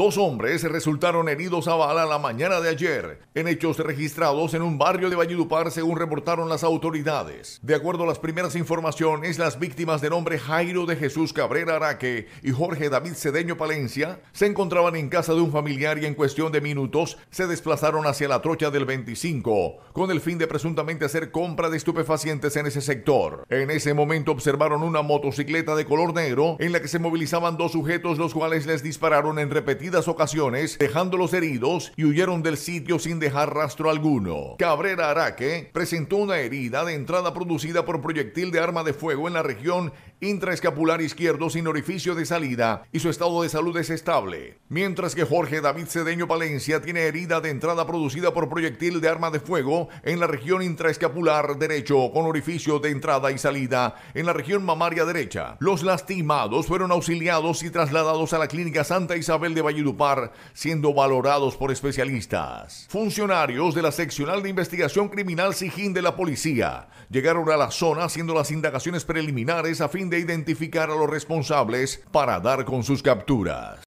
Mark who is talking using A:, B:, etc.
A: Dos hombres resultaron heridos a bala la mañana de ayer, en hechos registrados en un barrio de Valledupar, según reportaron las autoridades. De acuerdo a las primeras informaciones, las víctimas de nombre Jairo de Jesús Cabrera Araque y Jorge David Cedeño Palencia se encontraban en casa de un familiar y en cuestión de minutos se desplazaron hacia la trocha del 25, con el fin de presuntamente hacer compra de estupefacientes en ese sector. En ese momento observaron una motocicleta de color negro en la que se movilizaban dos sujetos, los cuales les dispararon en repetidas ocasiones ocasiones, dejándolos heridos y huyeron del sitio sin dejar rastro alguno. Cabrera Araque presentó una herida de entrada producida por proyectil de arma de fuego en la región intraescapular izquierdo sin orificio de salida y su estado de salud es estable. Mientras que Jorge David Cedeño Palencia tiene herida de entrada producida por proyectil de arma de fuego en la región intraescapular derecho con orificio de entrada y salida en la región mamaria derecha. Los lastimados fueron auxiliados y trasladados a la clínica Santa Isabel de Valledupar siendo valorados por especialistas. Funcionarios de la seccional de investigación criminal Sijín de la policía llegaron a la zona haciendo las indagaciones preliminares a fin de identificar a los responsables para dar con sus capturas.